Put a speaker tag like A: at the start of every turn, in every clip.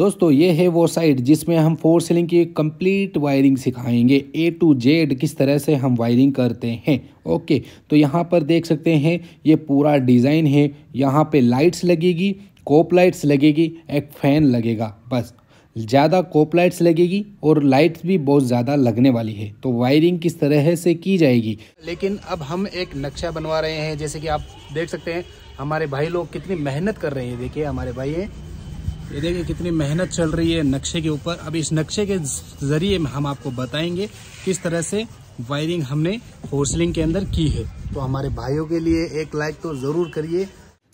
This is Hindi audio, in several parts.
A: दोस्तों ये है वो साइट जिसमें हम फोर सीलिंग की कंप्लीट वायरिंग सिखाएंगे ए टू जेड किस तरह से हम वायरिंग करते हैं ओके तो यहाँ पर देख सकते हैं ये पूरा डिज़ाइन है यहाँ पे लाइट्स लगेगी कोप लाइट्स लगेगी एक फ़ैन लगेगा बस ज़्यादा कोप लाइट्स लगेगी और लाइट्स भी बहुत ज़्यादा लगने वाली है तो वायरिंग किस तरह से की जाएगी लेकिन अब हम एक नक्शा बनवा रहे हैं जैसे कि आप देख सकते हैं हमारे भाई लोग कितनी मेहनत कर रहे हैं देखिए हमारे भाई हैं ये देखिए कितनी मेहनत चल रही है नक्शे के ऊपर अब इस नक्शे के ज़रिए हम आपको बताएंगे किस तरह से वायरिंग हमने होर्सलिंग के अंदर की है तो हमारे भाइयों के लिए एक लाइक तो ज़रूर करिए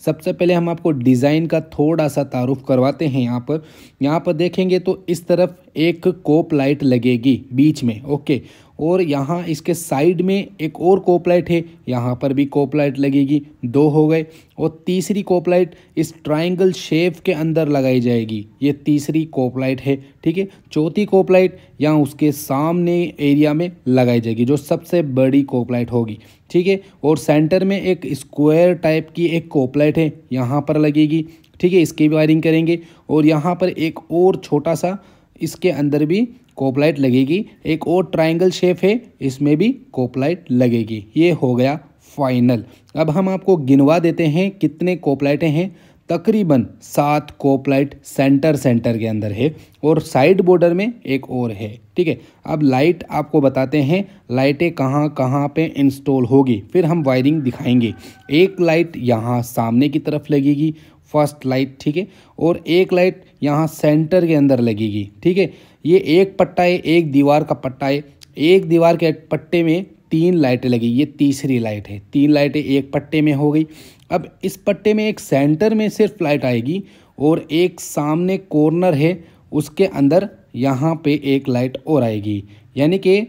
A: सबसे पहले हम आपको डिज़ाइन का थोड़ा सा तारुफ करवाते हैं यहाँ पर यहाँ पर देखेंगे तो इस तरफ एक कोप लाइट लगेगी बीच में ओके और यहाँ इसके साइड में एक और कोपलाइट है यहाँ पर भी कोपलाइट लगेगी दो हो गए और तीसरी कोपलाइट इस ट्राइंगल शेप के अंदर लगाई जाएगी ये तीसरी कोपलाइट है ठीक है चौथी कोपलाइट यहाँ उसके सामने एरिया में लगाई जाएगी जो सबसे बड़ी कोपलाइट होगी ठीक है और सेंटर में एक स्क्वायर टाइप की एक कोपलाइट है यहाँ पर लगेगी ठीक है इसकी वायरिंग करेंगे और यहाँ पर एक और छोटा सा इसके अंदर भी कोपलाइट लगेगी एक और ट्राइंगल शेप है इसमें भी कोपलाइट लगेगी ये हो गया फाइनल अब हम आपको गिनवा देते हैं कितने कोपलाइटें हैं तकरीबन सात कोपलाइट सेंटर सेंटर के अंदर है और साइड बॉर्डर में एक और है ठीक है अब लाइट आपको बताते हैं लाइटें कहाँ कहाँ पे इंस्टॉल होगी फिर हम वायरिंग दिखाएंगे एक लाइट यहाँ सामने की तरफ लगेगी फर्स्ट लाइट ठीक है और एक लाइट यहाँ सेंटर के अंदर लगेगी ठीक है ये एक पट्टा है एक दीवार का पट्टा है एक दीवार के पट्टे में तीन लाइटें लगी ये तीसरी लाइट है तीन लाइटें एक पट्टे में हो गई अब इस पट्टे में एक सेंटर में सिर्फ लाइट आएगी और एक सामने कॉर्नर है उसके अंदर यहाँ पे एक लाइट और आएगी यानी कि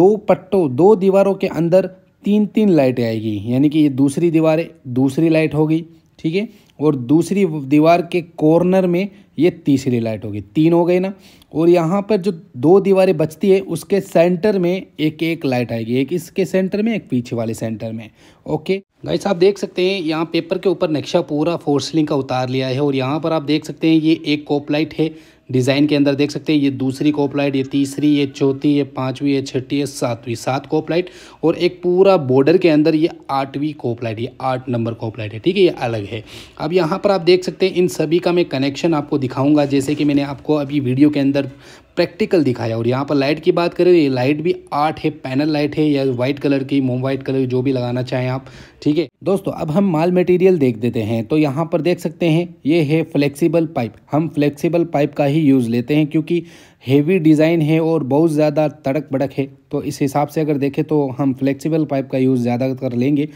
A: दो पट्टों दो दीवारों के अंदर तीन तीन लाइटें आएगी यानी कि ये दूसरी दीवार है दूसरी लाइट हो गई ठीक है और दूसरी दीवार के कॉर्नर में ये तीसरी लाइट होगी तीन हो गई ना और यहाँ पर जो दो दीवारें बचती है उसके सेंटर में एक एक लाइट आएगी एक इसके सेंटर में एक पीछे वाले सेंटर में ओके गाइस आप देख सकते हैं यहाँ पेपर के ऊपर नक्शा पूरा फोर्सलिंग का उतार लिया है और यहाँ पर आप देख सकते हैं ये एक कोप लाइट है डिज़ाइन के अंदर देख सकते हैं ये दूसरी कोपलाइट लाइट ये तीसरी ये चौथी ये पाँचवीं ये छठी ये सातवीं सात कोपलाइट लाइट और एक पूरा बॉर्डर के अंदर ये आठवीं कोप लाइट ये आठ नंबर कोपलाइट लाइट है ठीक है ये अलग है अब यहाँ पर आप देख सकते हैं इन सभी का मैं कनेक्शन आपको दिखाऊंगा जैसे कि मैंने आपको अभी वीडियो के अंदर प्रैक्टिकल दिखाया और यहाँ पर लाइट की बात करें ये लाइट भी आठ है पैनल लाइट है या व्हाइट कलर की मोम व्हाइट कलर जो भी लगाना चाहें आप ठीक है दोस्तों अब हम माल मटेरियल देख देते हैं तो यहाँ पर देख सकते हैं ये है फ्लेक्सिबल पाइप हम फ्लेक्सिबल पाइप का ही यूज़ लेते हैं क्योंकि हेवी डिज़ाइन है और बहुत ज़्यादा तड़क बड़क है तो इस हिसाब से अगर देखें तो हम फ्लेक्सिबल पाइप का यूज़ ज़्यादा कर लेंगे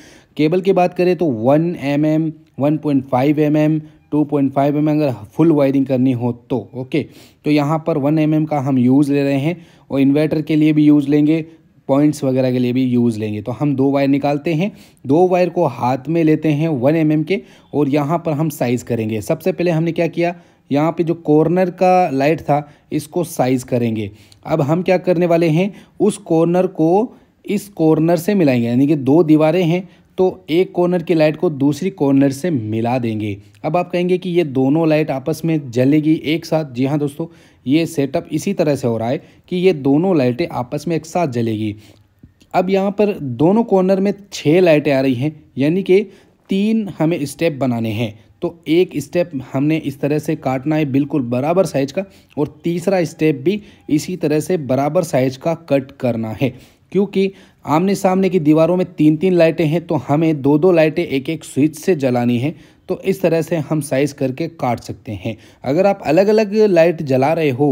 A: केबल की बात करें तो one M M one point five M M two point five M अगर फुल वायरिंग करनी हो तो ओके तो यहाँ पर वन एम mm का हम यूज़ ले रहे हैं और इन्वर्टर के लिए भी यूज़ लेंगे पॉइंट्स वगैरह के लिए भी यूज़ लेंगे तो हम दो वायर निकालते हैं दो वायर को हाथ में लेते हैं वन एम mm के और यहाँ पर हम साइज़ करेंगे सबसे पहले हमने क्या किया यहाँ पे जो कॉर्नर का लाइट था इसको साइज़ करेंगे अब हम क्या करने वाले हैं उस कॉर्नर को इस कॉर्नर से मिलाएंगे यानी कि दो दीवारें हैं तो एक कॉर्नर की लाइट को दूसरी कॉर्नर से मिला देंगे अब आप कहेंगे कि ये दोनों लाइट आपस में जलेगी एक साथ जी हाँ दोस्तों ये सेटअप इसी तरह से हो रहा है कि ये दोनों लाइटें आपस में एक साथ जलेगी अब यहाँ पर दोनों कॉर्नर में छः लाइटें आ रही हैं यानी कि तीन हमें स्टेप बनाने हैं तो एक स्टेप हमने इस तरह से काटना है बिल्कुल बराबर साइज का और तीसरा स्टेप भी इसी तरह से बराबर साइज का कट करना है क्योंकि आमने सामने की दीवारों में तीन तीन लाइटें हैं तो हमें दो दो लाइटें एक एक स्विच से जलानी है तो इस तरह से हम साइज़ करके काट सकते हैं अगर आप अलग अलग लाइट जला रहे हो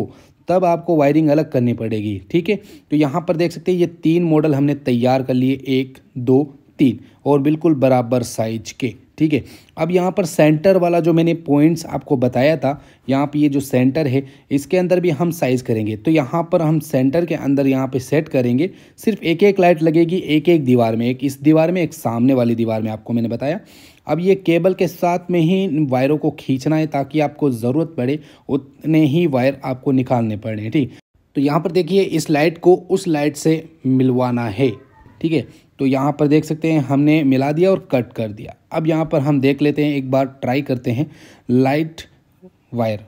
A: तब आपको वायरिंग अलग करनी पड़ेगी ठीक है तो यहाँ पर देख सकते हैं ये तीन मॉडल हमने तैयार कर लिए एक दो तीन और बिल्कुल बराबर साइज के ठीक है अब यहाँ पर सेंटर वाला जो मैंने पॉइंट्स आपको बताया था यहाँ पे ये जो सेंटर है इसके अंदर भी हम साइज़ करेंगे तो यहाँ पर हम सेंटर के अंदर यहाँ पे सेट करेंगे सिर्फ एक एक लाइट लगेगी एक एक दीवार में एक इस दीवार में एक सामने वाली दीवार में आपको मैंने बताया अब ये केबल के साथ में ही वायरों को खींचना है ताकि आपको ज़रूरत पड़े उतने ही वायर आपको निकालने पड़े ठीक तो यहाँ पर देखिए इस लाइट को उस लाइट से मिलवाना है ठीक है तो यहाँ पर देख सकते हैं हमने मिला दिया और कट कर दिया अब यहाँ पर हम देख लेते हैं एक बार ट्राई करते हैं लाइट वायर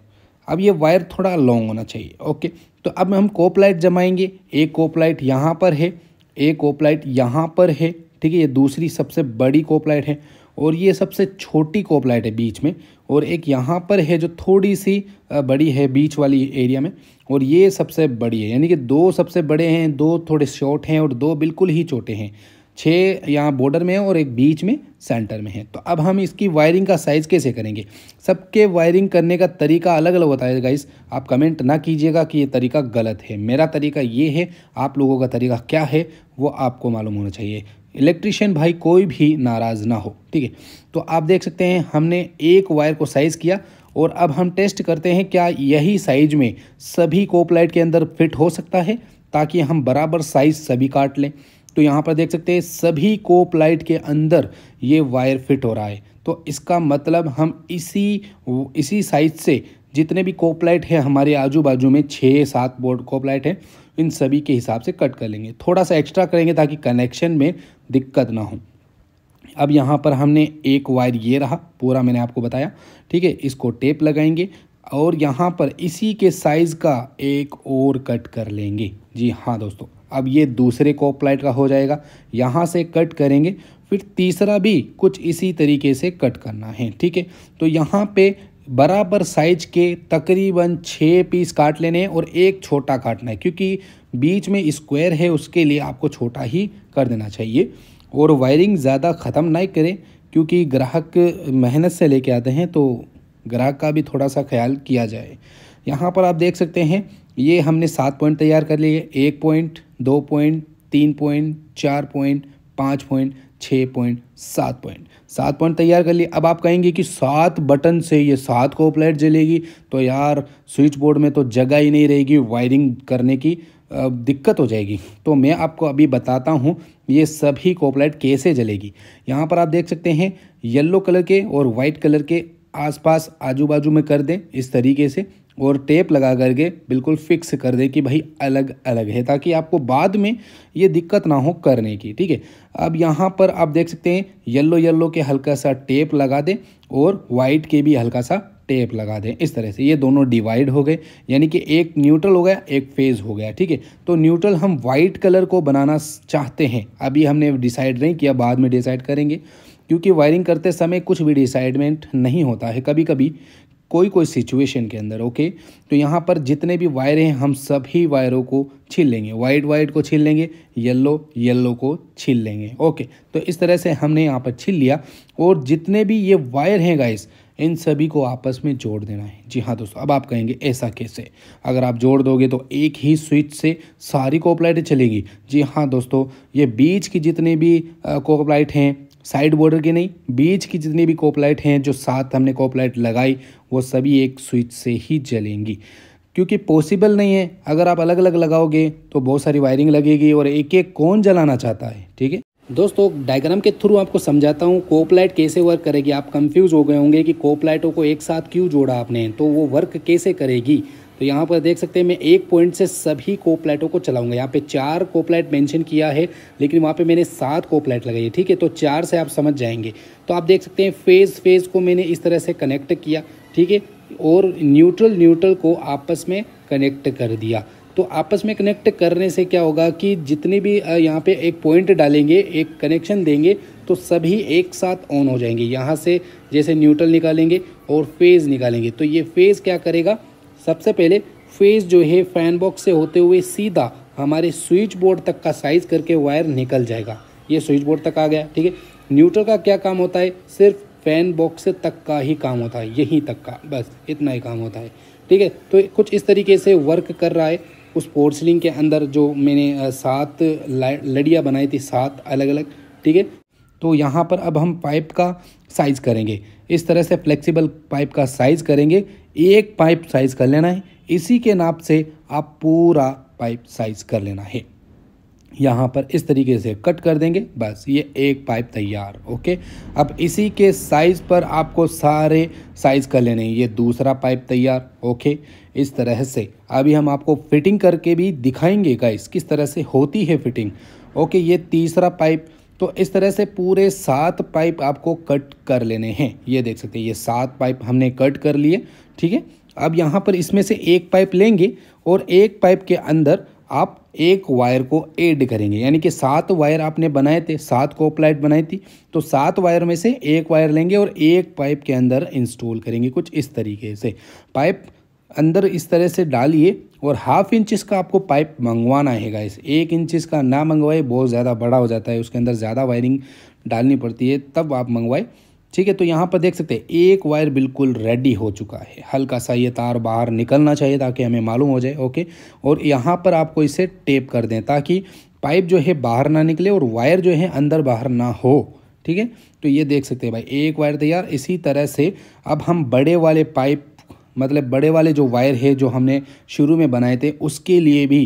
A: अब ये वायर थोड़ा लॉन्ग होना चाहिए ओके तो अब हम कोप लाइट जमाएंगे एक कोप लाइट यहाँ पर है एक कोप लाइट यहाँ पर है ठीक है ये दूसरी सबसे बड़ी कोप लाइट है और ये सबसे छोटी कोप लाइट है बीच में और एक यहाँ पर है जो थोड़ी सी बड़ी है बीच वाली एरिया में और ये सबसे बड़ी है यानी कि दो सबसे बड़े हैं दो थोड़े शॉर्ट हैं और दो बिल्कुल ही छोटे हैं छः यहाँ बॉर्डर में है और एक बीच में सेंटर में है तो अब हम इसकी वायरिंग का साइज़ कैसे करेंगे सबके वायरिंग करने का तरीका अलग अलग होता है गाइस आप कमेंट ना कीजिएगा कि ये तरीका गलत है मेरा तरीका ये है आप लोगों का तरीका क्या है वो आपको मालूम होना चाहिए इलेक्ट्रिशियन भाई कोई भी नाराज़ ना हो ठीक है तो आप देख सकते हैं हमने एक वायर को साइज़ किया और अब हम टेस्ट करते हैं क्या यही साइज में सभी कोपलाइट के अंदर फिट हो सकता है ताकि हम बराबर साइज सभी काट लें तो यहाँ पर देख सकते हैं सभी कोपलाइट के अंदर ये वायर फिट हो रहा है तो इसका मतलब हम इसी इसी साइज से जितने भी कोपलाइट है हैं हमारे आजू बाजू में छः सात बोर्ड कोपलाइट है हैं इन सभी के हिसाब से कट कर लेंगे थोड़ा सा एक्स्ट्रा करेंगे ताकि कनेक्शन में दिक्कत ना हो अब यहाँ पर हमने एक वायर ये रहा पूरा मैंने आपको बताया ठीक है इसको टेप लगाएंगे और यहाँ पर इसी के साइज़ का एक और कट कर लेंगे जी हाँ दोस्तों अब ये दूसरे कॉप लाइट का हो जाएगा यहाँ से कट करेंगे फिर तीसरा भी कुछ इसी तरीके से कट करना है ठीक है तो यहाँ पे बराबर साइज के तकरीबन छः पीस काट लेने और एक छोटा काटना है क्योंकि बीच में स्क्वायर है उसके लिए आपको छोटा ही कर देना चाहिए और वायरिंग ज़्यादा ख़त्म ना करें क्योंकि ग्राहक मेहनत से लेके आते हैं तो ग्राहक का भी थोड़ा सा ख्याल किया जाए यहाँ पर आप देख सकते हैं ये हमने सात पॉइंट तैयार कर लिए एक पॉइंट दो पॉइंट तीन पॉइंट चार पॉइंट पाँच पॉइंट छः पॉइंट सात पॉइंट सात पॉइंट तैयार कर लिए अब आप कहेंगे कि सात बटन से ये सात को प्लेट जलेगी तो यार स्विच बोर्ड में तो जगह ही नहीं रहेगी वायरिंग करने की दिक्कत हो जाएगी तो मैं आपको अभी बताता हूँ ये सभी कोपलाइट कैसे जलेगी यहाँ पर आप देख सकते हैं येलो कलर के और वाइट कलर के आसपास आजू बाजू में कर दें इस तरीके से और टेप लगा करके बिल्कुल फिक्स कर दे कि भाई अलग अलग है ताकि आपको बाद में ये दिक्कत ना हो करने की ठीक है अब यहाँ पर आप देख सकते हैं येलो येलो के हल्का सा टेप लगा दें और वाइट के भी हल्का सा टेप लगा दें इस तरह से ये दोनों डिवाइड हो गए यानी कि एक न्यूट्रल हो गया एक फेज हो गया ठीक है तो न्यूट्रल हम वाइट कलर को बनाना चाहते हैं अभी हमने डिसाइड नहीं किया बाद में डिसाइड करेंगे क्योंकि वायरिंग करते समय कुछ भी डिसाइडमेंट नहीं होता है कभी कभी कोई कोई सिचुएशन के अंदर ओके तो यहाँ पर जितने भी वायर हैं हम सभी वायरों को छील लेंगे वाइट वाइट को छील लेंगे येल्लो येल्लो को छील लेंगे ओके तो इस तरह से हमने यहाँ पर छील लिया और जितने भी ये वायर हैं गाइस इन सभी को आपस में जोड़ देना है जी हाँ दोस्तों अब आप कहेंगे ऐसा कैसे अगर आप जोड़ दोगे तो एक ही स्विच से सारी कोपलाइटें चलेगी जी हाँ दोस्तों ये बीच की जितने भी कोपलाइट हैं साइड बॉर्डर की नहीं बीच की जितनी भी कॉपलाइट हैं जो सात हमने कॉपलाइट लगाई वो सभी एक स्विच से ही जलेंगी क्योंकि पॉसिबल नहीं है अगर आप अलग अलग लगाओगे तो बहुत सारी वायरिंग लगेगी और एक एक कौन जलाना चाहता है ठीक है दोस्तों डायग्राम के थ्रू आपको समझाता हूँ कोपलाइट कैसे वर्क करेगी आप कंफ्यूज हो गए होंगे कि कोपलाइटों को एक साथ क्यों जोड़ा आपने तो वो वर्क कैसे करेगी तो यहाँ पर देख सकते हैं मैं एक पॉइंट से सभी कोपलाइटों को चलाऊंगा यहाँ पे चार कोपलाइट मेंशन किया है लेकिन वहाँ पे मैंने सात कोपलाइट लगाई है ठीक है तो चार से आप समझ जाएंगे तो आप देख सकते हैं फेज़ फेज़ को मैंने इस तरह से कनेक्ट किया ठीक है और न्यूट्रल न्यूट्रल को आपस में कनेक्ट कर दिया तो आपस में कनेक्ट करने से क्या होगा कि जितने भी यहाँ पे एक पॉइंट डालेंगे एक कनेक्शन देंगे तो सभी एक साथ ऑन हो जाएंगे यहाँ से जैसे न्यूट्रल निकालेंगे और फेज़ निकालेंगे तो ये फेज़ क्या करेगा सबसे पहले फेस जो है फैन बॉक्स से होते हुए सीधा हमारे स्विच बोर्ड तक का साइज करके वायर निकल जाएगा ये स्विच बोर्ड तक आ गया ठीक है न्यूट्रल का क्या काम होता है सिर्फ फैन बॉक्स तक का ही काम होता है यहीं तक का बस इतना ही काम होता है ठीक है तो कुछ इस तरीके से वर्क कर रहा है उस पोर्सलिंग के अंदर जो मैंने सात लडिया बनाई थी सात अलग अलग ठीक है तो यहाँ पर अब हम पाइप का साइज़ करेंगे इस तरह से फ्लेक्सिबल पाइप का साइज़ करेंगे एक पाइप साइज़ कर लेना है इसी के नाप से आप पूरा पाइप साइज़ कर लेना है यहाँ पर इस तरीके से कट कर देंगे बस ये एक पाइप तैयार ओके अब इसी के साइज़ पर आपको सारे साइज़ कर लेने ये दूसरा पाइप तैयार ओके इस तरह से अभी हम आपको फिटिंग करके भी दिखाएंगे गाइस किस तरह से होती है फिटिंग ओके ये तीसरा पाइप तो इस तरह से पूरे सात पाइप आपको कट कर लेने हैं ये देख सकते हैं ये सात पाइप हमने कट कर लिए ठीक है अब यहाँ पर इसमें से एक पाइप लेंगे और एक पाइप के अंदर आप एक वायर को ऐड करेंगे यानी कि सात वायर आपने बनाए थे सात कोपलाइट बनाई थी तो सात वायर में से एक वायर लेंगे और एक पाइप के अंदर इंस्टॉल करेंगे कुछ इस तरीके से पाइप अंदर इस तरह से डालिए और हाफ इंच इसका आपको पाइप मंगवाना है गाइस एक इंच इसका ना मंगवाए बहुत ज़्यादा बड़ा हो जाता है उसके अंदर ज़्यादा वायरिंग डालनी पड़ती है तब आप मंगवाए ठीक है तो यहाँ पर देख सकते हैं एक वायर बिल्कुल रेडी हो चुका है हल्का सा ये तार बाहर निकलना चाहिए ताकि हमें मालूम हो जाए ओके और यहाँ पर आपको इसे टेप कर दें ताकि पाइप जो है बाहर ना निकले और वायर जो है अंदर बाहर ना हो ठीक है तो ये देख सकते हैं भाई एक वायर तैयार इसी तरह से अब हम बड़े वाले पाइप मतलब बड़े वाले जो वायर है जो हमने शुरू में बनाए थे उसके लिए भी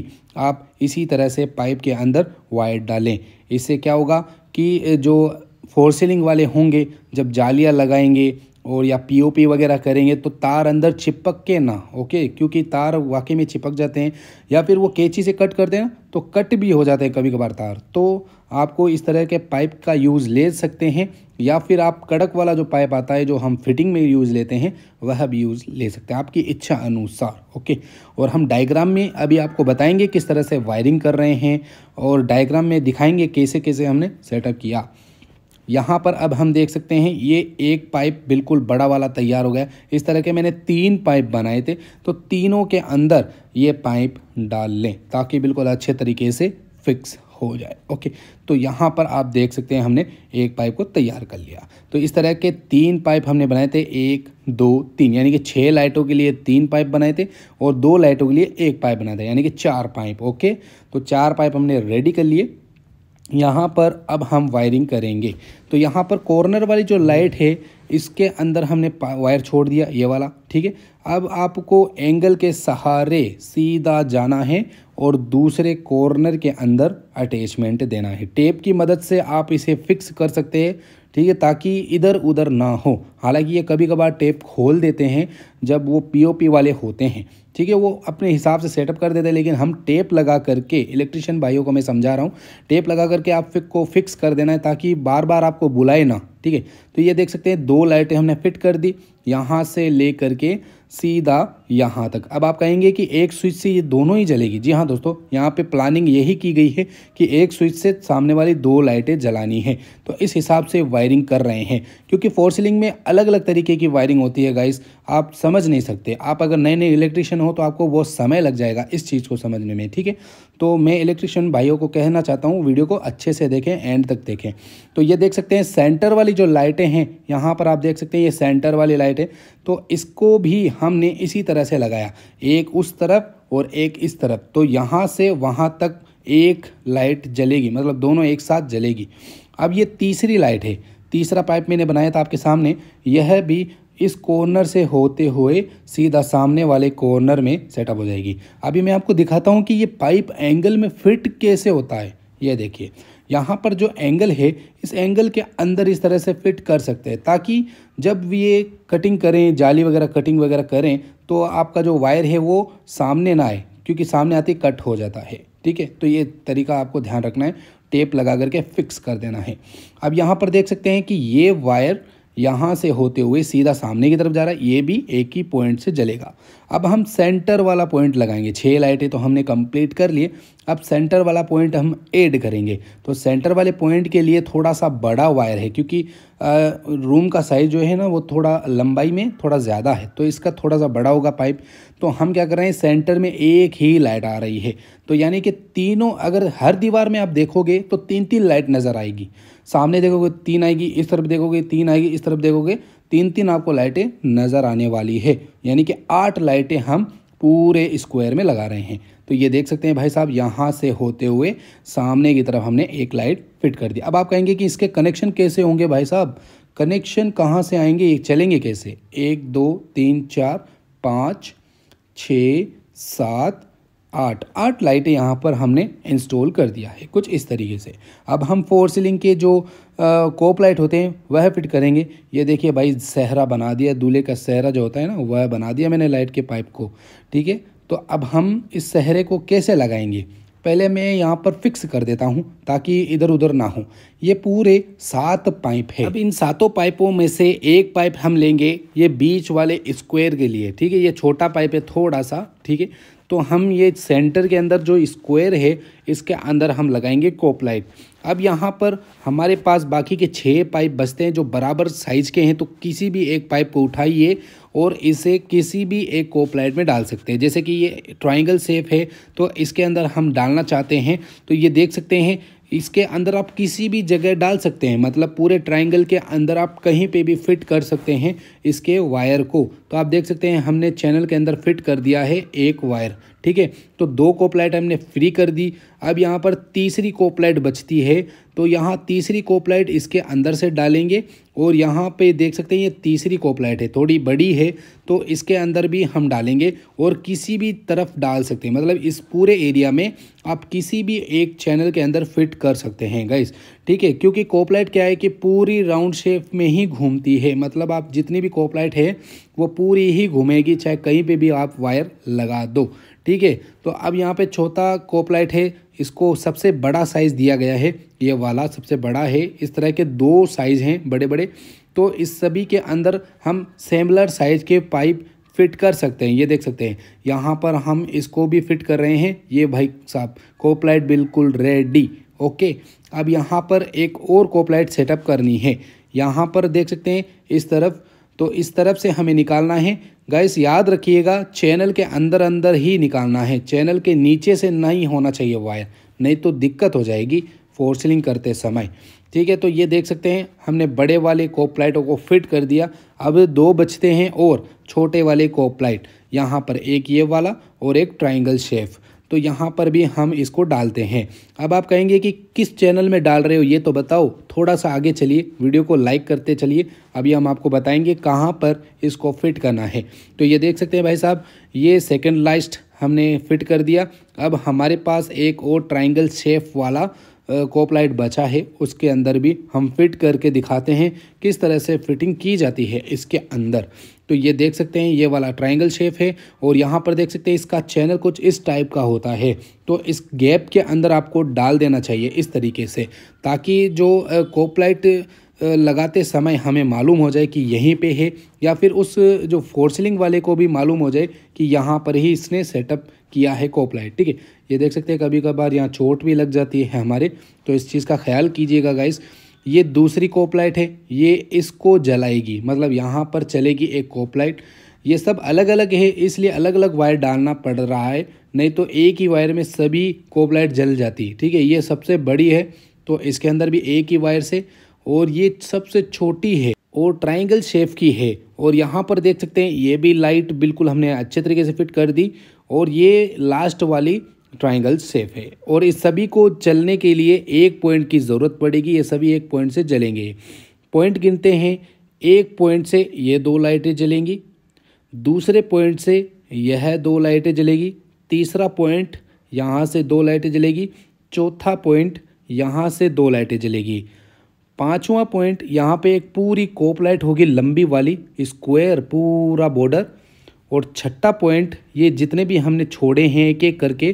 A: आप इसी तरह से पाइप के अंदर वायर डालें इससे क्या होगा कि जो फोर सीलिंग वाले होंगे जब जालियाँ लगाएंगे और या पीओपी वगैरह करेंगे तो तार अंदर चिपक के ना ओके क्योंकि तार वाकई में चिपक जाते हैं या फिर वो कैची से कट करते हैं तो कट भी हो जाते हैं कभी कभार तार तो आपको इस तरह के पाइप का यूज़ ले सकते हैं या फिर आप कड़क वाला जो पाइप आता है जो हम फिटिंग में यूज़ लेते हैं वह भी यूज़ ले सकते हैं आपकी इच्छा अनुसार ओके और हम डायग्राम में अभी आपको बताएंगे किस तरह से वायरिंग कर रहे हैं और डायग्राम में दिखाएंगे कैसे कैसे हमने सेटअप किया यहाँ पर अब हम देख सकते हैं ये एक पाइप बिल्कुल बड़ा वाला तैयार हो गया इस तरह के मैंने तीन पाइप बनाए थे तो तीनों के अंदर ये पाइप डाल लें ताकि बिल्कुल अच्छे तरीके से फिक्स हो जाए ओके तो यहाँ पर आप देख सकते हैं हमने एक पाइप को तैयार कर लिया तो इस तरह के तीन पाइप हमने बनाए थे एक दो तीन यानी कि छः लाइटों के लिए तीन पाइप बनाए थे और दो लाइटों के लिए एक पाइप बनाया था यानी कि चार पाइप ओके तो चार पाइप हमने रेडी कर लिए यहाँ पर अब हम वायरिंग करेंगे तो यहाँ पर कॉर्नर वाली जो लाइट है इसके अंदर हमने वायर छोड़ दिया ये वाला ठीक है अब आपको एंगल के सहारे सीधा जाना है और दूसरे कॉर्नर के अंदर अटैचमेंट देना है टेप की मदद से आप इसे फिक्स कर सकते हैं ठीक है ताकि इधर उधर ना हो हालांकि ये कभी कभार टेप खोल देते हैं जब वो पीओपी वाले होते हैं ठीक है वो अपने हिसाब से सेटअप कर देते हैं लेकिन हम टेप लगा करके इलेक्ट्रिशियन भाइयों को मैं समझा रहा हूँ टेप लगा करके आप फिक को फिक्स कर देना है ताकि बार बार आपको बुलाए ना ठीक है तो ये देख सकते हैं दो लाइटें हमने फिट कर दी यहाँ से ले करके सीधा यहाँ तक अब आप कहेंगे कि एक स्विच से ये दोनों ही जलेगी जी हाँ दोस्तों यहाँ पे प्लानिंग यही की गई है कि एक स्विच से सामने वाली दो लाइटें जलानी है तो इस हिसाब से वायरिंग कर रहे हैं क्योंकि फोर सीलिंग में अलग अलग तरीके की वायरिंग होती है गाइस आप समझ नहीं सकते आप अगर नए नए इलेक्ट्रिशियन हो तो आपको बहुत समय लग जाएगा इस चीज़ को समझने में ठीक है तो मैं इलेक्ट्रिशियन भाइयों को कहना चाहता हूँ वीडियो को अच्छे से देखें एंड तक देखें तो ये देख सकते हैं सेंटर वाली जो लाइटें हैं यहाँ पर आप देख सकते हैं ये सेंटर वाली लाइटें तो इसको भी हमने इसी तरह से लगाया एक उस तरफ और एक इस तरफ तो यहाँ से वहाँ तक एक लाइट जलेगी मतलब दोनों एक साथ जलेगी अब ये तीसरी लाइट है तीसरा पाइप मैंने बनाया था आपके सामने यह भी इस कॉर्नर से होते हुए सीधा सामने वाले कॉर्नर में सेटअप हो जाएगी अभी मैं आपको दिखाता हूँ कि ये पाइप एंगल में फिट कैसे होता है यह देखिए यहाँ पर जो एंगल है इस एंगल के अंदर इस तरह से फिट कर सकते हैं ताकि जब ये कटिंग करें जाली वगैरह कटिंग वगैरह करें तो आपका जो वायर है वो सामने ना आए क्योंकि सामने आते कट हो जाता है ठीक है तो ये तरीका आपको ध्यान रखना है टेप लगा करके फिक्स कर देना है अब यहाँ पर देख सकते हैं कि ये वायर यहाँ से होते हुए सीधा सामने की तरफ जा रहा है ये भी एक ही पॉइंट से जलेगा अब हम सेंटर वाला पॉइंट लगाएंगे छः लाइटें तो हमने कंप्लीट कर लिए अब सेंटर वाला पॉइंट हम ऐड करेंगे तो सेंटर वाले पॉइंट के लिए थोड़ा सा बड़ा वायर है क्योंकि रूम का साइज़ जो है ना वो थोड़ा लंबाई में थोड़ा ज़्यादा है तो इसका थोड़ा सा बड़ा होगा पाइप तो हम क्या कर रहे हैं सेंटर में एक ही लाइट आ रही है तो यानी कि तीनों अगर हर दीवार में आप देखोगे तो तीन तीन लाइट नज़र आएगी सामने देखोगे तीन आएगी इस तरफ देखोगे तीन आएगी इस तरफ देखोगे तीन तीन आपको लाइटें नज़र आने वाली है यानी कि आठ लाइटें हम पूरे स्क्वायर में लगा रहे हैं तो ये देख सकते हैं भाई साहब यहाँ से होते हुए सामने की तरफ हमने एक लाइट फिट कर दी अब आप कहेंगे कि इसके कनेक्शन कैसे होंगे भाई साहब कनेक्शन कहाँ से आएंगे ये चलेंगे कैसे एक दो तीन चार पाँच छ सात आठ आठ लाइटें यहाँ पर हमने इंस्टॉल कर दिया है कुछ इस तरीके से अब हम फोर सीलिंग के जो कोप लाइट होते हैं वह फिट करेंगे ये देखिए भाई सहरा बना दिया दूल्हे का सहरा जो होता है ना वह बना दिया मैंने लाइट के पाइप को ठीक है तो अब हम इस सहरे को कैसे लगाएंगे पहले मैं यहाँ पर फिक्स कर देता हूँ ताकि इधर उधर ना हो ये पूरे सात पाइप है अब इन सातों पाइपों में से एक पाइप हम लेंगे ये बीच वाले स्क्वायर के लिए ठीक है ये छोटा पाइप है थोड़ा सा ठीक है तो हम ये सेंटर के अंदर जो स्क्वायर है इसके अंदर हम लगाएंगे कोप लाइट अब यहाँ पर हमारे पास बाकी के छः पाइप बचते हैं जो बराबर साइज़ के हैं तो किसी भी एक पाइप को उठाइए और इसे किसी भी एक कोप्लाइट में डाल सकते हैं जैसे कि ये ट्राइंगल सेप है तो इसके अंदर हम डालना चाहते हैं तो ये देख सकते हैं इसके अंदर आप किसी भी जगह डाल सकते हैं मतलब पूरे ट्रायंगल के अंदर आप कहीं पे भी फिट कर सकते हैं इसके वायर को तो आप देख सकते हैं हमने चैनल के अंदर फिट कर दिया है एक वायर ठीक है तो दो कोपलाइट हमने फ्री कर दी अब यहाँ पर तीसरी कोपलाइट बचती है तो यहाँ तीसरी कोपलाइट इसके अंदर से डालेंगे और यहाँ पे देख सकते हैं ये तीसरी कोपलाइट है थोड़ी बड़ी है तो इसके अंदर भी हम डालेंगे और किसी भी तरफ डाल सकते हैं मतलब इस पूरे एरिया में आप किसी भी एक चैनल के अंदर फिट कर सकते हैं गाइस ठीक है क्योंकि कोपलाइट क्या है कि पूरी राउंड शेप में ही घूमती है मतलब आप जितनी भी कोपलाइट है वो पूरी ही घूमेगी चाहे कहीं पर भी आप वायर लगा दो ठीक है तो अब यहाँ पे छोटा कोपलाइट है इसको सबसे बड़ा साइज़ दिया गया है ये वाला सबसे बड़ा है इस तरह के दो साइज़ हैं बड़े बड़े तो इस सभी के अंदर हम सेमलर साइज़ के पाइप फिट कर सकते हैं ये देख सकते हैं यहाँ पर हम इसको भी फिट कर रहे हैं ये भाई साहब कोपलाइट बिल्कुल रेडी ओके अब यहाँ पर एक और कोपलाइट सेटअप करनी है यहाँ पर देख सकते हैं इस तरफ तो इस तरफ से हमें निकालना है गैस याद रखिएगा चैनल के अंदर अंदर ही निकालना है चैनल के नीचे से नहीं होना चाहिए वायर नहीं तो दिक्कत हो जाएगी फोर्सलिंग करते समय ठीक है तो ये देख सकते हैं हमने बड़े वाले कोपलाइटों को फिट कर दिया अब दो बचते हैं और छोटे वाले कोपलाइट यहाँ पर एक ये वाला और एक ट्राइंगल शेफ तो यहाँ पर भी हम इसको डालते हैं अब आप कहेंगे कि किस चैनल में डाल रहे हो ये तो बताओ थोड़ा सा आगे चलिए वीडियो को लाइक करते चलिए अभी हम आपको बताएंगे कहाँ पर इसको फिट करना है तो ये देख सकते हैं भाई साहब ये सेकेंड लास्ट हमने फिट कर दिया अब हमारे पास एक और ट्राइंगल शेप वाला कोपलाइट बचा है उसके अंदर भी हम फिट करके दिखाते हैं किस तरह से फिटिंग की जाती है इसके अंदर तो ये देख सकते हैं ये वाला ट्राइंगल शेप है और यहाँ पर देख सकते हैं इसका चैनल कुछ इस टाइप का होता है तो इस गैप के अंदर आपको डाल देना चाहिए इस तरीके से ताकि जो कोपलाइट लगाते समय हमें मालूम हो जाए कि यहीं पे है या फिर उस जो फोर्सलिंग वाले को भी मालूम हो जाए कि यहाँ पर ही इसने सेटअप किया है कोपलाइट ठीक है ये देख सकते हैं कभी कभार यहाँ चोट भी लग जाती है हमारे तो इस चीज़ का ख्याल कीजिएगा गाइज़ ये दूसरी कोपलाइट है ये इसको जलाएगी मतलब यहाँ पर चलेगी एक कोपलाइट ये सब अलग अलग है इसलिए अलग अलग वायर डालना पड़ रहा है नहीं तो एक ही वायर में सभी कोपलाइट जल जाती ठीक है ये सबसे बड़ी है तो इसके अंदर भी एक ही वायर से और ये सबसे छोटी है और ट्राइंगल शेप की है और यहाँ पर देख सकते हैं ये भी लाइट बिल्कुल हमने अच्छे तरीके से फिट कर दी और ये लास्ट वाली ट्राइंगल सेफ है और इस सभी को चलने के लिए एक पॉइंट की ज़रूरत पड़ेगी ये सभी एक पॉइंट से जलेंगे पॉइंट गिनते हैं एक पॉइंट से ये दो लाइटें जलेंगी दूसरे पॉइंट से यह दो लाइटें जलेगी तीसरा पॉइंट यहाँ से दो लाइटें जलेगी चौथा पॉइंट यहाँ से दो लाइटें जलेगी पाँचवा पॉइंट यहाँ पे एक पूरी कोप लाइट होगी लंबी वाली स्क्वायर पूरा बॉर्डर और छठा पॉइंट ये जितने भी हमने छोड़े हैं एक एक करके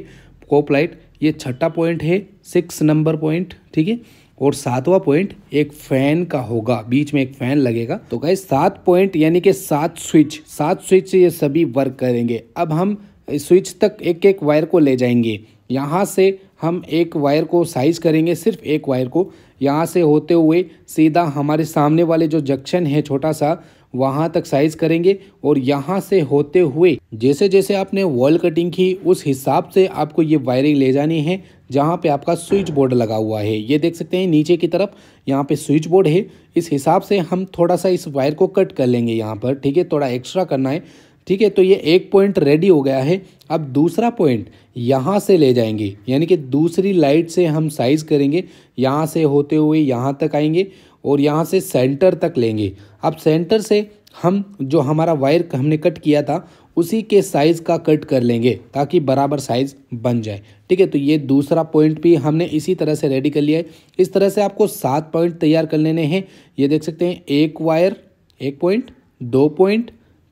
A: कोपलाइट ये छठा पॉइंट है सिक्स नंबर पॉइंट ठीक है और सातवां पॉइंट एक फैन का होगा बीच में एक फैन लगेगा तो गए सात पॉइंट यानी कि सात स्विच सात स्विच से ये सभी वर्क करेंगे अब हम स्विच तक एक एक वायर को ले जाएंगे यहाँ से हम एक वायर को साइज करेंगे सिर्फ एक वायर को यहाँ से होते हुए सीधा हमारे सामने वाले जो जंक्शन है छोटा सा वहाँ तक साइज करेंगे और यहाँ से होते हुए जैसे जैसे आपने वॉल कटिंग की उस हिसाब से आपको ये वायरिंग ले जानी है जहाँ पे आपका स्विच बोर्ड लगा हुआ है ये देख सकते हैं नीचे की तरफ यहाँ पे स्विच बोर्ड है इस हिसाब से हम थोड़ा सा इस वायर को कट कर लेंगे यहाँ पर ठीक है थोड़ा एक्स्ट्रा करना है ठीक है तो ये एक पॉइंट रेडी हो गया है अब दूसरा पॉइंट यहाँ से ले जाएंगे यानी कि दूसरी लाइट से हम साइज़ करेंगे यहाँ से होते हुए यहाँ तक आएंगे और यहाँ से सेंटर तक लेंगे अब सेंटर से हम जो हमारा वायर हमने कट किया था उसी के साइज़ का कट कर लेंगे ताकि बराबर साइज़ बन जाए ठीक है तो ये दूसरा पॉइंट भी हमने इसी तरह से रेडी कर लिया है इस तरह से आपको सात पॉइंट तैयार कर लेने हैं ये देख सकते हैं एक वायर एक पॉइंट दो पॉइंट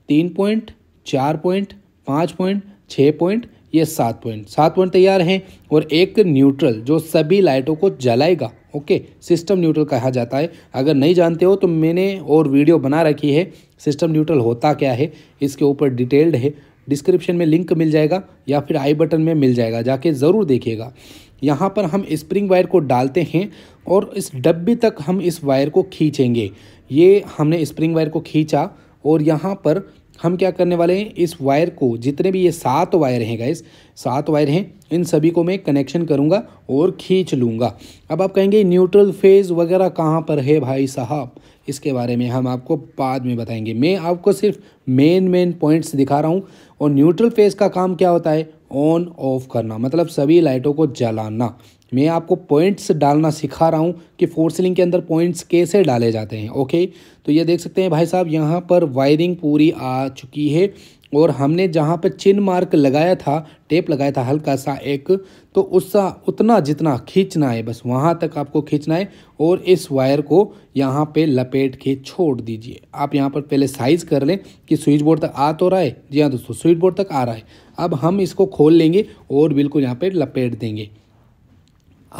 A: तीन पॉइंट चार पॉइंट पाँच पॉइंट छः पॉइंट ये सात पॉइंट सात पॉइंट तैयार हैं और एक न्यूट्रल जो सभी लाइटों को जलाएगा ओके सिस्टम न्यूट्रल कहा जाता है अगर नहीं जानते हो तो मैंने और वीडियो बना रखी है सिस्टम न्यूट्रल होता क्या है इसके ऊपर डिटेल्ड है डिस्क्रिप्शन में लिंक मिल जाएगा या फिर आई बटन में मिल जाएगा जाके ज़रूर देखिएगा यहाँ पर हम स्प्रिंग वायर को डालते हैं और इस डब्बे तक हम इस वायर को खींचेंगे ये हमने स्प्रिंग वायर को खींचा और यहाँ पर हम क्या करने वाले हैं इस वायर को जितने भी ये सात वायर हैं गाइस सात वायर हैं इन सभी को मैं कनेक्शन करूँगा और खींच लूँगा अब आप कहेंगे न्यूट्रल फेज़ वगैरह कहाँ पर है भाई साहब इसके बारे में हम आपको बाद में बताएंगे मैं आपको सिर्फ मेन मेन पॉइंट्स दिखा रहा हूँ और न्यूट्रल फेज़ का काम क्या होता है ऑन ऑफ करना मतलब सभी लाइटों को जलाना मैं आपको पॉइंट्स डालना सिखा रहा हूँ कि फोर लिंक के अंदर पॉइंट्स कैसे डाले जाते हैं ओके तो ये देख सकते हैं भाई साहब यहाँ पर वायरिंग पूरी आ चुकी है और हमने जहाँ पर चिन मार्क लगाया था टेप लगाया था हल्का सा एक तो उसका उतना जितना खींचना है बस वहाँ तक आपको खींचना है और इस वायर को यहाँ पे लपेट के छोड़ दीजिए आप यहाँ पर पहले साइज़ कर लें कि स्विच बोर्ड तक आ तो रहा है जी हाँ दोस्तों स्विच बोर्ड तक आ रहा है अब हम इसको खोल लेंगे और बिल्कुल यहाँ पर लपेट देंगे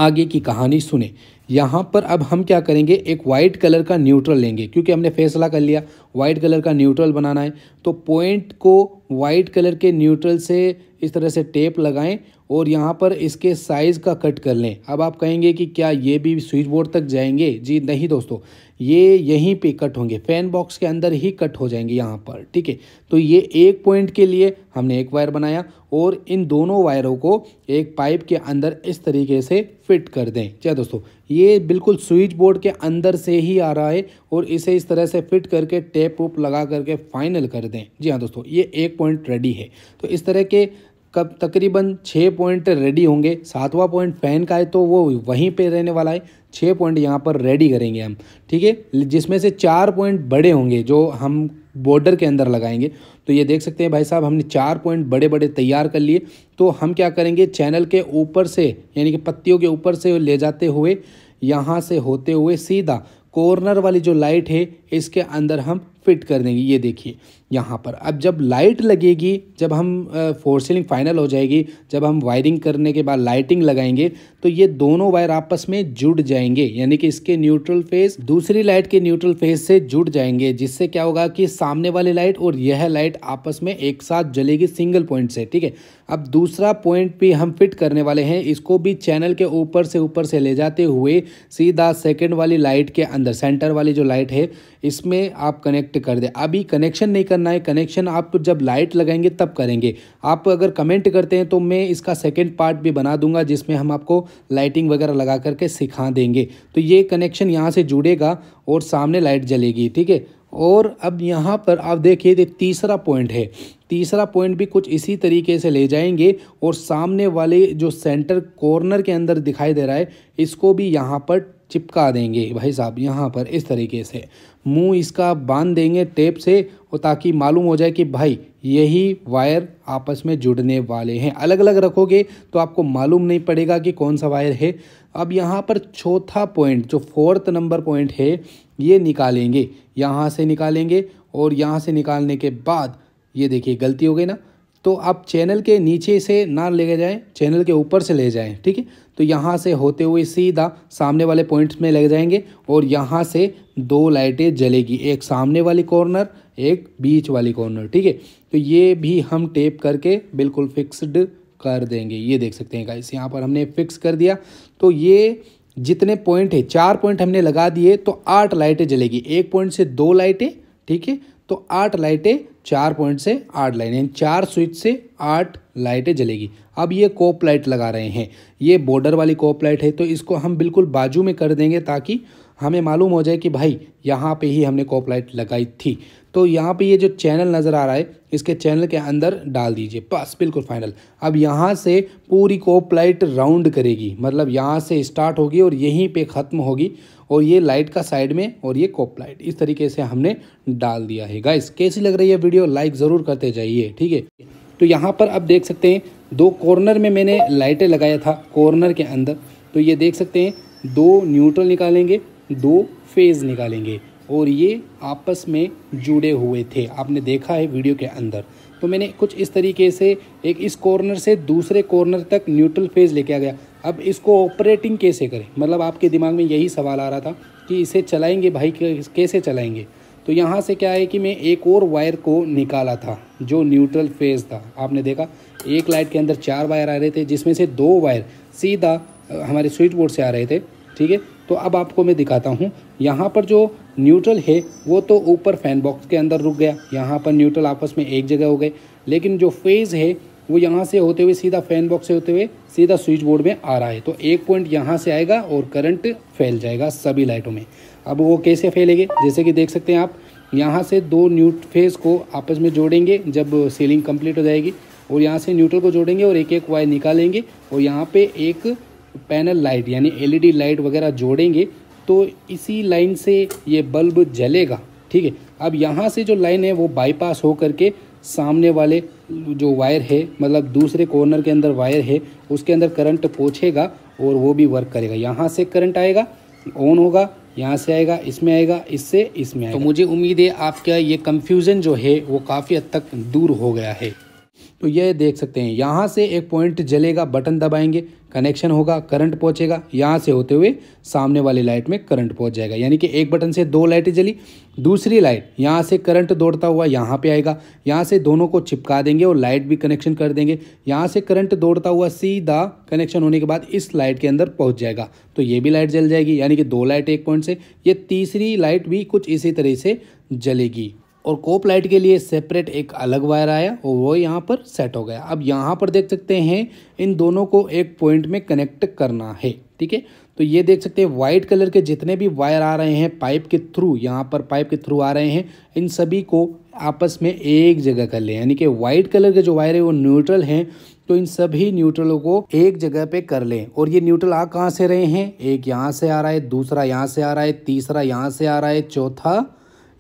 A: आगे की कहानी सुने यहाँ पर अब हम क्या करेंगे एक वाइट कलर का न्यूट्रल लेंगे क्योंकि हमने फैसला कर लिया वाइट कलर का न्यूट्रल बनाना है तो पॉइंट को वाइट कलर के न्यूट्रल से इस तरह से टेप लगाएं और यहाँ पर इसके साइज़ का कट कर लें अब आप कहेंगे कि क्या ये भी स्विच बोर्ड तक जाएंगे जी नहीं दोस्तों ये यहीं पे कट होंगे फ़ैन बॉक्स के अंदर ही कट हो जाएंगे यहाँ पर ठीक है तो ये एक पॉइंट के लिए हमने एक वायर बनाया और इन दोनों वायरों को एक पाइप के अंदर इस तरीके से फिट कर दें क्या दोस्तों ये बिल्कुल स्विच बोर्ड के अंदर से ही आ रहा है और इसे इस तरह से फिट करके टेप उप लगा करके फाइनल कर दें जी हाँ दोस्तों ये एक पॉइंट रेडी है तो इस तरह के कब तकरीबन छः पॉइंट रेडी होंगे सातवां पॉइंट फैन का है तो वो वहीं पे रहने वाला है छः पॉइंट यहाँ पर रेडी करेंगे हम ठीक है जिसमें से चार पॉइंट बड़े होंगे जो हम बॉर्डर के अंदर लगाएंगे तो ये देख सकते हैं भाई साहब हमने चार पॉइंट बड़े बड़े तैयार कर लिए तो हम क्या करेंगे चैनल के ऊपर से यानी कि पत्तियों के ऊपर से ले जाते हुए यहाँ से होते हुए सीधा कॉर्नर वाली जो लाइट है इसके अंदर हम फिट कर देंगे ये देखिए यहाँ पर अब जब लाइट लगेगी जब हम फोर सीलिंग फाइनल हो जाएगी जब हम वायरिंग करने के बाद लाइटिंग लगाएंगे तो ये दोनों वायर आपस में जुड़ जाएंगे यानी कि इसके न्यूट्रल फेज दूसरी लाइट के न्यूट्रल फेज से जुड़ जाएंगे जिससे क्या होगा कि सामने वाली लाइट और यह लाइट आपस में एक साथ जलेगी सिंगल पॉइंट से ठीक है अब दूसरा पॉइंट भी हम फिट करने वाले हैं इसको भी चैनल के ऊपर से ऊपर से ले जाते हुए सीधा सेकेंड वाली लाइट के अंदर सेंटर वाली जो लाइट है इसमें आप कनेक्ट कनेक्ट कर दे अभी कनेक्शन नहीं करना है कनेक्शन आप जब लाइट लगाएंगे तब करेंगे आप अगर कमेंट करते हैं तो मैं इसका सेकेंड पार्ट भी बना दूंगा जिसमें हम आपको लाइटिंग वगैरह लगा करके सिखा देंगे तो ये कनेक्शन यहाँ से जुड़ेगा और सामने लाइट जलेगी ठीक है और अब यहाँ पर आप देखिए दे, तीसरा पॉइंट है तीसरा पॉइंट भी कुछ इसी तरीके से ले जाएंगे और सामने वाले जो सेंटर कॉर्नर के अंदर दिखाई दे रहा है इसको भी यहाँ पर चिपका देंगे भाई साहब यहाँ पर इस तरीके से मुंह इसका बांध देंगे टेप से और ताकि मालूम हो जाए कि भाई यही वायर आपस में जुड़ने वाले हैं अलग अलग रखोगे तो आपको मालूम नहीं पड़ेगा कि कौन सा वायर है अब यहाँ पर चौथा पॉइंट जो फोर्थ नंबर पॉइंट है ये निकालेंगे यहाँ से निकालेंगे और यहाँ से निकालने के बाद ये देखिए गलती हो गई ना तो आप चैनल के नीचे से ना ले जाएं चैनल के ऊपर से ले जाएं ठीक है तो यहाँ से होते हुए सीधा सामने वाले पॉइंट्स में लग जाएंगे और यहाँ से दो लाइटें जलेगी एक सामने वाली कॉर्नर एक बीच वाली कॉर्नर ठीक है तो ये भी हम टेप करके बिल्कुल फिक्स्ड कर देंगे ये देख सकते हैं गाइस यहाँ पर हमने फिक्स कर दिया तो ये जितने पॉइंट है चार पॉइंट हमने लगा दिए तो आठ लाइटें जलेगी एक पॉइंट से दो लाइटें ठीक है तो आठ लाइटें चार पॉइंट से आठ लाइन यानी चार स्विच से आठ लाइटें जलेगी अब ये कोप लाइट लगा रहे हैं ये बॉर्डर वाली कोप लाइट है तो इसको हम बिल्कुल बाजू में कर देंगे ताकि हमें मालूम हो जाए कि भाई यहाँ पे ही हमने कोप लाइट लगाई थी तो यहाँ पे ये जो चैनल नज़र आ रहा है इसके चैनल के अंदर डाल दीजिए बस बिल्कुल फाइनल अब यहाँ से पूरी कोप लाइट राउंड करेगी मतलब यहाँ से स्टार्ट होगी और यहीं पे ख़त्म होगी और ये लाइट का साइड में और ये कॉप लाइट इस तरीके से हमने डाल दिया है गाइस कैसी लग रही है वीडियो लाइक ज़रूर करते जाइए ठीक है तो यहाँ पर आप देख सकते हैं दो कॉर्नर में मैंने लाइटें लगाया था कॉर्नर के अंदर तो ये देख सकते हैं दो न्यूट्रल निकालेंगे दो फेज़ निकालेंगे और ये आपस में जुड़े हुए थे आपने देखा है वीडियो के अंदर तो मैंने कुछ इस तरीके से एक इस कॉर्नर से दूसरे कॉर्नर तक न्यूट्रल फेज़ लेके आ गया अब इसको ऑपरेटिंग कैसे करें मतलब आपके दिमाग में यही सवाल आ रहा था कि इसे चलाएंगे भाई कैसे चलाएंगे तो यहाँ से क्या है कि मैं एक और वायर को निकाला था जो न्यूट्रल फेज था आपने देखा एक लाइट के अंदर चार वायर आ रहे थे जिसमें से दो वायर सीधा हमारे स्विच बोर्ड से आ रहे थे ठीक है तो अब आपको मैं दिखाता हूँ यहाँ पर जो न्यूट्रल है वो तो ऊपर फैन बॉक्स के अंदर रुक गया यहाँ पर न्यूट्रल आपस में एक जगह हो गए लेकिन जो फेज़ है वो यहाँ से होते हुए सीधा फैन बॉक्स से होते हुए सीधा स्विच बोर्ड में आ रहा है तो एक पॉइंट यहाँ से आएगा और करंट फैल जाएगा सभी लाइटों में अब वो कैसे फैलेंगे जैसे कि देख सकते हैं आप यहाँ से दो न्यूट फेज को आपस में जोड़ेंगे जब सीलिंग कंप्लीट हो जाएगी और यहाँ से न्यूट्रल को जोड़ेंगे और एक एक वायर निकालेंगे और यहाँ पर एक पैनल लाइट यानी एल लाइट वगैरह जोड़ेंगे तो इसी लाइन से ये बल्ब जलेगा ठीक है अब यहाँ से जो लाइन है वो बाईपास हो करके सामने वाले जो वायर है मतलब दूसरे कॉर्नर के अंदर वायर है उसके अंदर करंट पहुँचेगा और वो भी वर्क करेगा यहाँ से करंट आएगा ऑन होगा यहाँ से आएगा इसमें आएगा इससे इसमें तो आएगा तो मुझे उम्मीद है आपका ये कंफ्यूज़न जो है वो काफ़ी हद तक दूर हो गया है तो ये देख सकते हैं यहाँ से एक पॉइंट जलेगा बटन दबाएंगे कनेक्शन होगा करंट पहुँचेगा यहाँ से होते हुए सामने वाली लाइट में करंट पहुँच जाएगा यानी कि एक बटन से दो लाइटें जली दूसरी लाइट यहाँ से करंट दौड़ता हुआ यहाँ पे आएगा यहाँ से दोनों को चिपका देंगे और लाइट भी कनेक्शन कर देंगे यहाँ से करंट दौड़ता हुआ सीधा कनेक्शन होने के बाद इस लाइट के अंदर पहुँच जाएगा तो ये भी लाइट जल जाएगी यानी कि दो लाइट एक पॉइंट से ये तीसरी लाइट भी कुछ इसी तरह से जलेगी और कोप लाइट के लिए सेपरेट एक अलग वायर आया और वो यहाँ पर सेट हो गया अब यहाँ पर देख सकते हैं इन दोनों को एक पॉइंट में कनेक्ट करना है ठीक है तो ये देख सकते हैं वाइट कलर के जितने भी वायर आ रहे हैं पाइप के थ्रू यहाँ पर पाइप के थ्रू आ रहे हैं इन सभी को आपस में एक जगह कर लें यानी कि वाइट कलर के जो वायर है वो न्यूट्रल हैं तो इन सभी न्यूट्रलों को एक जगह पे कर लें और ये न्यूट्रल आ कहाँ से रहे हैं एक यहाँ से आ रहा है दूसरा यहाँ से आ रहा है तीसरा यहाँ से आ रहा है चौथा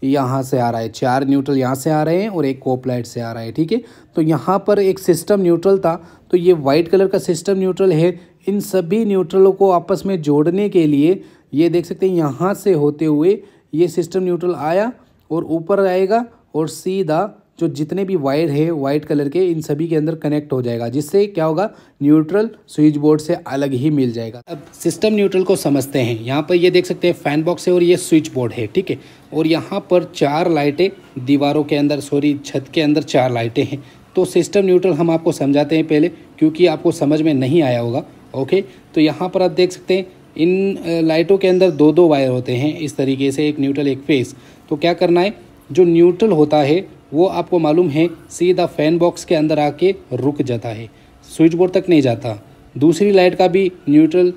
A: यहाँ से आ रहा है चार न्यूट्रल यहाँ से आ रहे हैं और एक कोपलाइट से आ रहा है ठीक है तो यहाँ पर एक सिस्टम न्यूट्रल था तो ये वाइट कलर का सिस्टम न्यूट्रल है इन सभी न्यूट्रलों को आपस में जोड़ने के लिए ये देख सकते हैं यहाँ से होते हुए ये सिस्टम न्यूट्रल आया और ऊपर आएगा और सीधा जो जितने भी वायर है वाइट कलर के इन सभी के अंदर कनेक्ट हो जाएगा जिससे क्या होगा न्यूट्रल स्विच बोर्ड से अलग ही मिल जाएगा अब सिस्टम न्यूट्रल को समझते हैं यहाँ पर ये देख सकते हैं फैन बॉक्स है और ये स्विच बोर्ड है ठीक है और यहाँ पर चार लाइटें दीवारों के अंदर सॉरी छत के अंदर चार लाइटें हैं तो सिस्टम न्यूट्रल हम आपको समझाते हैं पहले क्योंकि आपको समझ में नहीं आया होगा ओके तो यहाँ पर आप देख सकते हैं इन लाइटों के अंदर दो दो वायर होते हैं इस तरीके से एक न्यूट्रल एक फेस तो क्या करना है जो न्यूट्रल होता है वो आपको मालूम है सीधा फैन बॉक्स के अंदर आके रुक जाता है स्विच बोर्ड तक नहीं जाता दूसरी लाइट का भी न्यूट्रल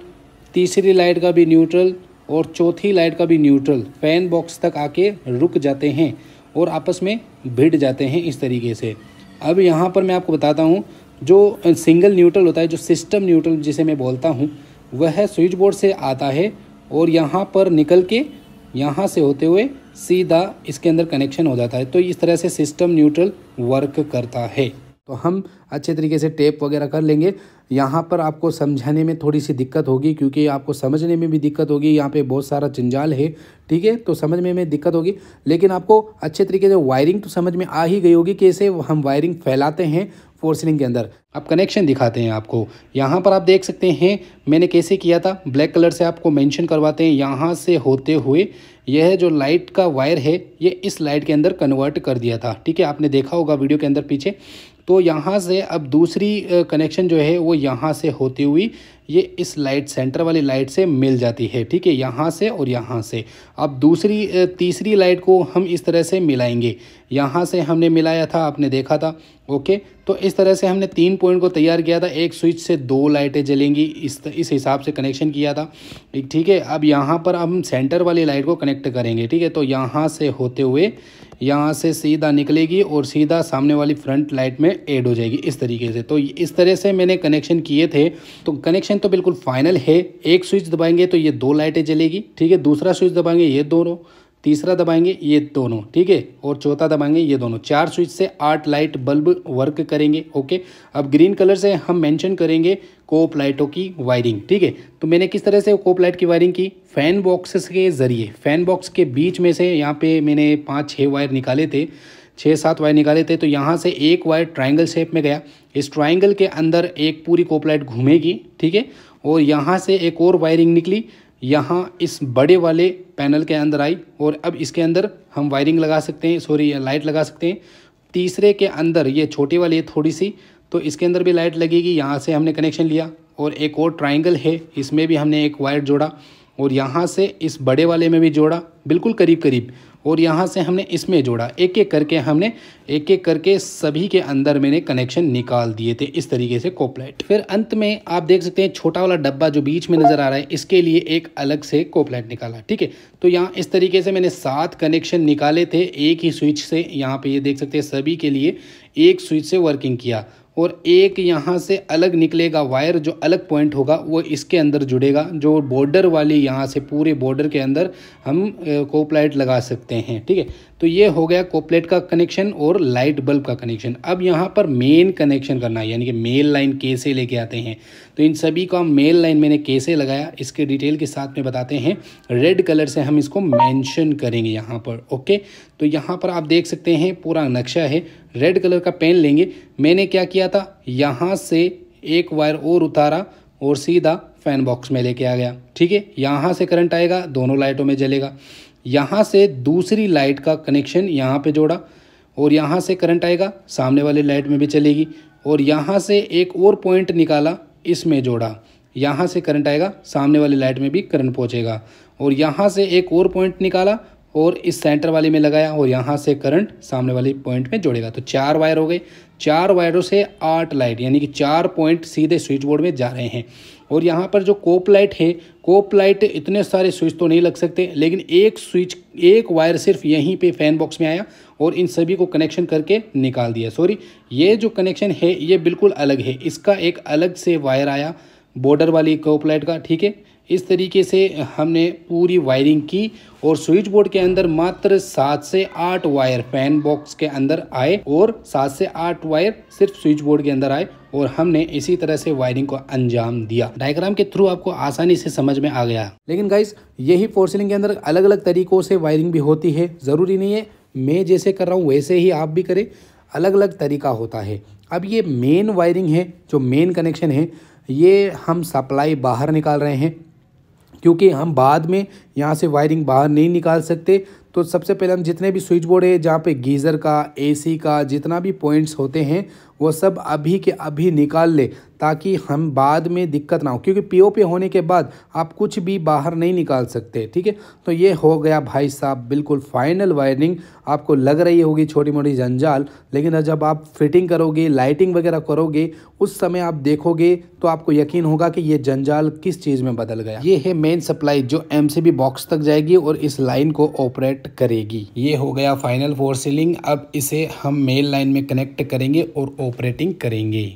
A: तीसरी लाइट का भी न्यूट्रल और चौथी लाइट का भी न्यूट्रल फैन बॉक्स तक आके रुक जाते हैं और आपस में भिड़ जाते हैं इस तरीके से अब यहाँ पर मैं आपको बताता हूँ जो सिंगल न्यूट्रल होता है जो सिस्टम न्यूट्रल जिसे मैं बोलता हूँ वह स्विच बोर्ड से आता है और यहाँ पर निकल के यहाँ से होते हुए सीधा इसके अंदर कनेक्शन हो जाता है तो इस तरह से सिस्टम न्यूट्रल वर्क करता है तो हम अच्छे तरीके से टेप वगैरह कर लेंगे यहाँ पर आपको समझाने में थोड़ी सी दिक्कत होगी क्योंकि आपको समझने में भी दिक्कत होगी यहाँ पे बहुत सारा जंजाल है ठीक है तो समझ में में दिक्कत होगी लेकिन आपको अच्छे तरीके से वायरिंग तो समझ में आ ही गई होगी कि ऐसे हम वायरिंग फैलाते हैं फोर्सिलिंग के अंदर अब कनेक्शन दिखाते हैं आपको यहाँ पर आप देख सकते हैं मैंने कैसे किया था ब्लैक कलर से आपको मैंशन करवाते हैं यहाँ से होते हुए यह जो लाइट का वायर है ये इस लाइट के अंदर कन्वर्ट कर दिया था ठीक है आपने देखा होगा वीडियो के अंदर पीछे तो यहाँ से अब दूसरी कनेक्शन जो है वो यहाँ से होती हुई ये इस लाइट सेंटर वाली लाइट से मिल जाती है ठीक है यहाँ से और यहाँ से अब दूसरी तीसरी लाइट को हम इस तरह से मिलाएंगे यहाँ से हमने मिलाया था आपने देखा था ओके तो इस तरह से हमने तीन पॉइंट को तैयार किया था एक स्विच से दो लाइटें जलेंगी इस इस हिसाब से कनेक्शन किया था ठीक है अब यहाँ पर हम सेंटर वाली लाइट को कनेक्ट करेंगे ठीक है तो यहाँ से होते हुए यहाँ से सीधा निकलेगी और सीधा सामने वाली फ्रंट लाइट में एड हो जाएगी इस तरीके से तो इस तरह से मैंने कनेक्शन किए थे तो कनेक्शन कनेक्शन तो बिल्कुल फाइनल है एक स्विच दबाएंगे तो ये दो लाइटें जलेगी ठीक है दूसरा स्विच दबाएंगे ये दोनों तीसरा दबाएंगे ये दोनों ठीक है और चौथा दबाएंगे ये दोनों चार स्विच से आठ लाइट बल्ब वर्क करेंगे ओके अब ग्रीन कलर से हम मेंशन करेंगे कोप लाइटों की वायरिंग ठीक है तो मैंने किस तरह से कोप लाइट की वायरिंग की फ़ैन बॉक्सेस के ज़रिए फ़ैन बॉक्स के बीच में से यहाँ पे मैंने पाँच छः वायर निकाले थे छः सात वायर निकाले थे तो यहाँ से एक वायर ट्राइंगल शेप में गया इस ट्राइंगल के अंदर एक पूरी कोपलाइट घूमेगी ठीक है और यहाँ से एक और वायरिंग निकली यहाँ इस बड़े वाले पैनल के अंदर आई और अब इसके अंदर हम वायरिंग लगा सकते हैं सॉरी लाइट लगा सकते हैं तीसरे के अंदर ये छोटी वाली है थोड़ी सी तो इसके अंदर भी लाइट लगेगी यहाँ से हमने कनेक्शन लिया और एक और ट्राइंगल है इसमें भी हमने एक वायर जोड़ा और यहाँ से इस बड़े वाले में भी जोड़ा बिल्कुल करीब करीब और यहाँ से हमने इसमें जोड़ा एक एक करके हमने एक एक करके सभी के अंदर मैंने कनेक्शन निकाल दिए थे इस तरीके से कोपलेट फिर अंत में आप देख सकते हैं छोटा वाला डब्बा जो बीच में नज़र आ रहा है इसके लिए एक अलग से कोपलेट निकाला ठीक है तो यहाँ इस तरीके से मैंने सात कनेक्शन निकाले थे एक ही स्विच से यहाँ पर ये यह देख सकते हैं सभी के लिए एक स्विच से वर्किंग किया और एक यहाँ से अलग निकलेगा वायर जो अलग पॉइंट होगा वो इसके अंदर जुड़ेगा जो बॉर्डर वाली यहाँ से पूरे बॉर्डर के अंदर हम कोप लाइट लगा सकते हैं ठीक है तो ये हो गया कोपलेट का कनेक्शन और लाइट बल्ब का कनेक्शन अब यहाँ पर मेन कनेक्शन करना है यानी कि मेल लाइन कैसे लेके आते हैं तो इन सभी को हम मेल लाइन मैंने कैसे लगाया इसके डिटेल के साथ में बताते हैं रेड कलर से हम इसको मेंशन करेंगे यहाँ पर ओके तो यहाँ पर आप देख सकते हैं पूरा नक्शा है रेड कलर का पेन लेंगे मैंने क्या किया था यहाँ से एक वायर और उतारा और सीधा फैन बॉक्स में लेके आ गया ठीक है यहाँ से करंट आएगा दोनों लाइटों में जलेगा यहाँ से दूसरी लाइट का कनेक्शन यहाँ पे जोड़ा और यहाँ से करंट आएगा सामने वाले लाइट में भी चलेगी और यहाँ से एक और पॉइंट निकाला इसमें जोड़ा यहाँ से करंट आएगा सामने वाली लाइट में भी करंट पहुँचेगा और यहाँ से एक और पॉइंट निकाला और इस सेंटर वाले में लगाया और यहाँ से करंट सामने वाले पॉइंट में जोड़ेगा तो चार वायर हो गए चार वायरों से आठ लाइट यानी कि चार पॉइंट सीधे स्विच बोर्ड में जा रहे हैं और यहाँ पर जो कोप लाइट है कोप लाइट इतने सारे स्विच तो नहीं लग सकते लेकिन एक स्विच एक वायर सिर्फ यहीं पे फैन बॉक्स में आया और इन सभी को कनेक्शन करके निकाल दिया सॉरी ये जो कनेक्शन है ये बिल्कुल अलग है इसका एक अलग से वायर आया बॉर्डर वाली कोप लाइट का ठीक है इस तरीके से हमने पूरी वायरिंग की और स्विच बोर्ड के अंदर मात्र सात से आठ वायर फैन बॉक्स के अंदर आए और सात से आठ वायर सिर्फ स्विच बोर्ड के अंदर आए और हमने इसी तरह से वायरिंग को अंजाम दिया डायग्राम के थ्रू आपको आसानी से समझ में आ गया लेकिन गाइस यही फोर्सिलिंग के अंदर अलग अलग तरीकों से वायरिंग भी होती है ज़रूरी नहीं है मैं जैसे कर रहा हूँ वैसे ही आप भी करें अलग अलग तरीका होता है अब ये मेन वायरिंग है जो मेन कनेक्शन है ये हम सप्लाई बाहर निकाल रहे हैं क्योंकि हम बाद में यहाँ से वायरिंग बाहर नहीं निकाल सकते तो सबसे पहले हम जितने भी स्विच बोर्ड है जहाँ पे गीज़र का एसी का जितना भी पॉइंट्स होते हैं वो सब अभी के अभी निकाल ले ताकि हम बाद में दिक्कत ना हो क्योंकि पी पे होने के बाद आप कुछ भी बाहर नहीं निकाल सकते ठीक है तो ये हो गया भाई साहब बिल्कुल फाइनल वायरिंग आपको लग रही होगी छोटी मोटी जंजाल लेकिन जब आप फिटिंग करोगे लाइटिंग वगैरह करोगे उस समय आप देखोगे तो आपको यकीन होगा कि ये जंजाल किस चीज़ में बदल गया ये है मेन सप्लाई जो एम बॉक्स तक जाएगी और इस लाइन को ऑपरेट करेगी ये हो गया फाइनल फोर सीलिंग अब इसे हम मेन लाइन में कनेक्ट करेंगे और ऑपरेटिंग करेंगे